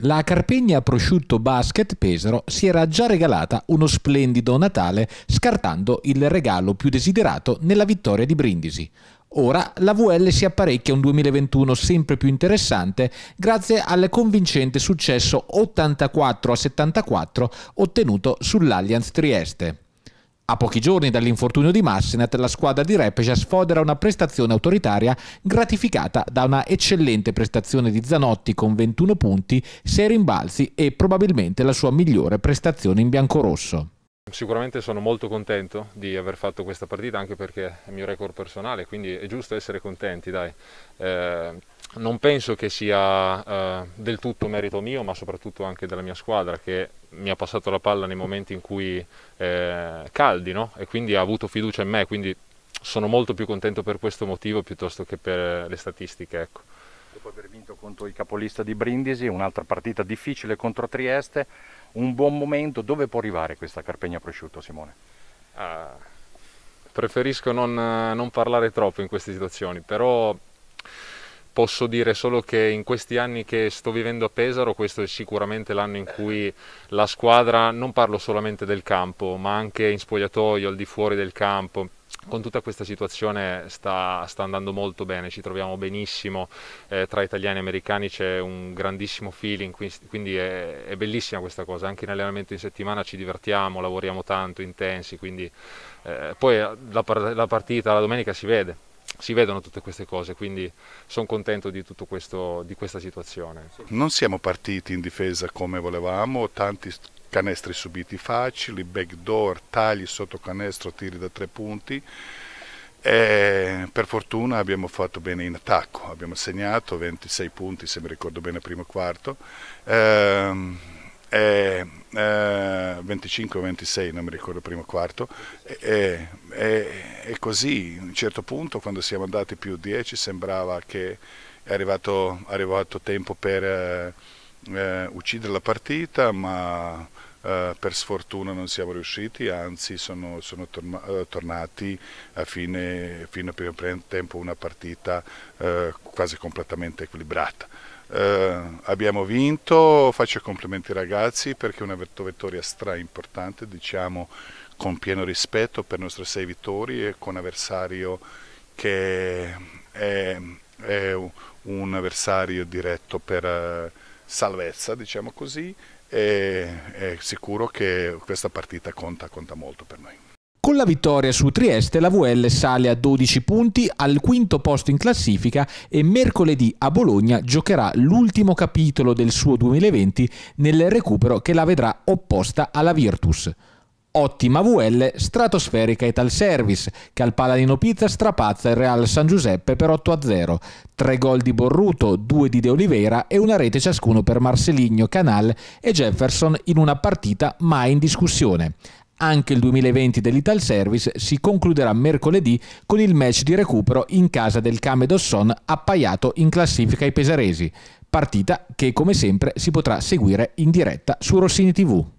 La Carpegna Prosciutto Basket Pesaro si era già regalata uno splendido Natale scartando il regalo più desiderato nella vittoria di Brindisi. Ora la VL si apparecchia un 2021 sempre più interessante grazie al convincente successo 84 a 74 ottenuto sull'Allianz Trieste. A pochi giorni dall'infortunio di Massinat, la squadra di Repcia sfodera una prestazione autoritaria gratificata da una eccellente prestazione di Zanotti con 21 punti, 6 rimbalzi e probabilmente la sua migliore prestazione in biancorosso. Sicuramente sono molto contento di aver fatto questa partita anche perché è il mio record personale, quindi è giusto essere contenti, dai. Eh non penso che sia eh, del tutto merito mio, ma soprattutto anche della mia squadra che mi ha passato la palla nei momenti in cui eh, caldi no? e quindi ha avuto fiducia in me, quindi sono molto più contento per questo motivo piuttosto che per le statistiche. Ecco. Dopo aver vinto contro il capolista di Brindisi, un'altra partita difficile contro Trieste, un buon momento, dove può arrivare questa Carpegna Prosciutto Simone? Ah, preferisco non, non parlare troppo in queste situazioni, però posso dire solo che in questi anni che sto vivendo a Pesaro questo è sicuramente l'anno in cui la squadra, non parlo solamente del campo, ma anche in spogliatoio, al di fuori del campo, con tutta questa situazione sta, sta, andando molto bene, ci troviamo benissimo, eh, tra italiani e americani c'è un grandissimo feeling, quindi è, è, bellissima questa cosa, anche in allenamento in settimana ci divertiamo, lavoriamo tanto, intensi, quindi eh, poi la, la partita la domenica si vede, si vedono tutte queste cose, quindi sono contento di, questo, di questa situazione. Non siamo partiti in difesa come volevamo, tanti canestri subiti facili, backdoor, tagli sotto canestro, tiri da tre punti. E per fortuna abbiamo fatto bene in attacco, abbiamo segnato 26 punti se mi ricordo bene al primo quarto, ehm, eh, 25-26 non mi ricordo il primo quarto, eh, è così, a un certo punto quando siamo andati più 10 sembrava che è arrivato, arrivato tempo per eh, eh, uccidere la partita, ma eh, per sfortuna non siamo riusciti, anzi sono, sono torma, eh, tornati a fine, fino al primo tempo una partita eh, quasi completamente equilibrata. Eh, abbiamo vinto, faccio complimenti ai ragazzi perché è una vittoria stra importante, diciamo con pieno rispetto per i nostri sei e con avversario che è, è un avversario diretto per eh, salvezza, diciamo così, e è sicuro che questa partita conta, conta molto per noi. Con la vittoria su Trieste la VL sale a 12 punti al quinto posto in classifica e mercoledì a Bologna giocherà l'ultimo capitolo del suo 2020 nel recupero che la vedrà opposta alla Virtus ottima VL stratosferica service, che al Paladino Pizza strapazza il Real San Giuseppe per 8-0. Tre gol di Borruto, due di De Oliveira e una rete ciascuno per Marceligno, Canal e Jefferson in una partita mai in discussione. Anche il 2020 dell'Ital Service si concluderà mercoledì con il match di recupero in casa del Came Dosson appaiato in classifica ai pesaresi, partita che come sempre si potrà seguire in diretta su Rossini TV.